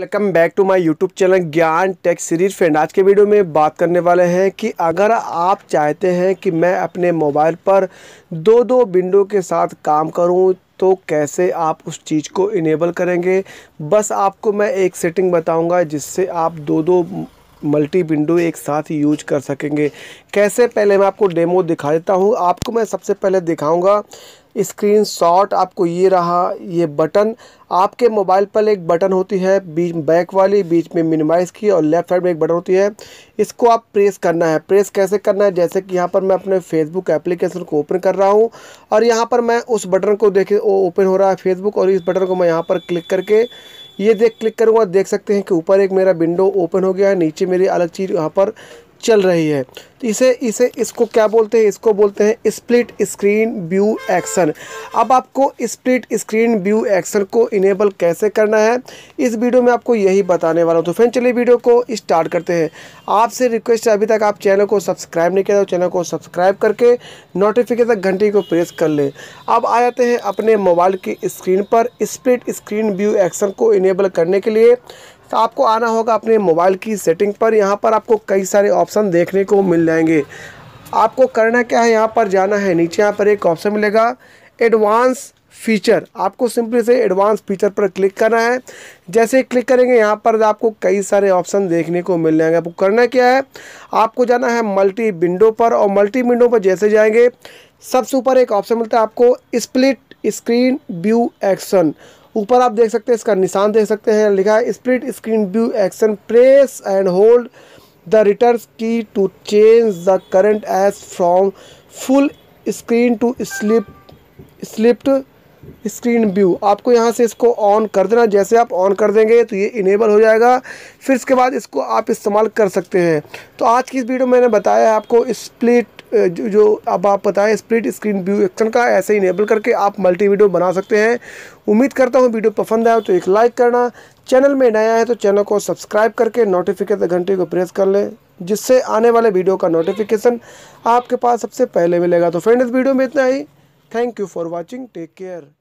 welcome back to my YouTube channel Gyan tech series friend आज के video में बात करने वाले हैं कि अगर आप चाहते हैं कि मैं अपने मोबाइल पर दो दो विंडो के साथ काम करूं तो कैसे आप उस चीज़ को इनेबल करेंगे बस आपको मैं एक सेटिंग बताऊंगा जिससे आप दो दो मल्टी विंडो एक साथ यूज कर सकेंगे कैसे पहले मैं आपको डेमो दिखा देता हूँ आपको मैं सबसे पहले दिखाऊँगा स्क्रीन शॉट आपको ये रहा ये बटन आपके मोबाइल पर एक बटन होती है बीच बैक वाली बीच में मिनिमाइज़ की और लेफ्ट साइड में एक बटन होती है इसको आप प्रेस करना है प्रेस कैसे करना है जैसे कि यहाँ पर मैं अपने फेसबुक एप्लीकेशन को ओपन कर रहा हूँ और यहाँ पर मैं उस बटन को देखे ओपन हो रहा है फेसबुक और इस बटन को मैं यहाँ पर क्लिक करके ये देख क्लिक करूँगा देख सकते हैं कि ऊपर एक मेरा विंडो ओपन हो गया है नीचे मेरी अलग चीज़ यहाँ पर चल रही है तो इसे इसे इसको क्या बोलते हैं इसको बोलते हैं स्प्लिट स्क्रीन व्यू एक्शन अब आपको स्प्लिट स्क्रीन व्यू एक्शन को इनेबल कैसे करना है इस वीडियो में आपको यही बताने वाला हूँ तो फ्रेंड चलिए वीडियो को स्टार्ट करते हैं आपसे रिक्वेस्ट है अभी तक आप चैनल को सब्सक्राइब नहीं किया तो चैनल को सब्सक्राइब करके नोटिफिकेशन घंटी को प्रेस कर लें अब आ जाते हैं अपने मोबाइल की स्क्रीन पर स्प्लिट स्क्रीन व्यू एक्शन को इनेबल करने के लिए तो आपको आना होगा अपने मोबाइल की सेटिंग पर यहाँ पर आपको कई सारे ऑप्शन देखने को मिल जाएंगे आपको करना क्या है यहाँ पर जाना है नीचे यहाँ पर एक ऑप्शन मिलेगा एडवांस फीचर आपको सिंपली से एडवांस फीचर पर क्लिक करना है जैसे ही क्लिक करेंगे यहाँ पर आपको कई सारे ऑप्शन देखने को मिल जाएंगे आपको करना क्या है आपको जाना है मल्टी विंडो पर और मल्टी विंडो पर जैसे जाएंगे सबसे ऊपर एक ऑप्शन मिलता है आपको स्प्लिट स्क्रीन व्यू एक्शन ऊपर आप देख सकते हैं इसका निशान देख सकते हैं लिखा है split screen view action press and hold the return key to change the current age from full screen to slip split screen view आपको यहाँ से इसको ऑन कर देना जैसे आप ऑन कर देंगे तो ये इनेबल हो जाएगा फिर इसके बाद इसको आप इस्तेमाल कर सकते हैं तो आज की इस वीडियो में मैंने बताया है आपको स्प्लिट जो, जो अब आप बताएं स्प्लिट स्क्रीन व्यू एक्शन का ऐसे इनेबल करके आप मल्टी वीडियो बना सकते हैं उम्मीद करता हूँ वीडियो पसंद आए तो एक लाइक करना चैनल में नया है तो चैनल को सब्सक्राइब करके नोटिफिकेशन घंटे को प्रेस कर लें जिससे आने वाले वीडियो का नोटिफिकेशन आपके पास सबसे पहले मिलेगा तो फ्रेंड इस वीडियो में इतना ही thank you for watching take care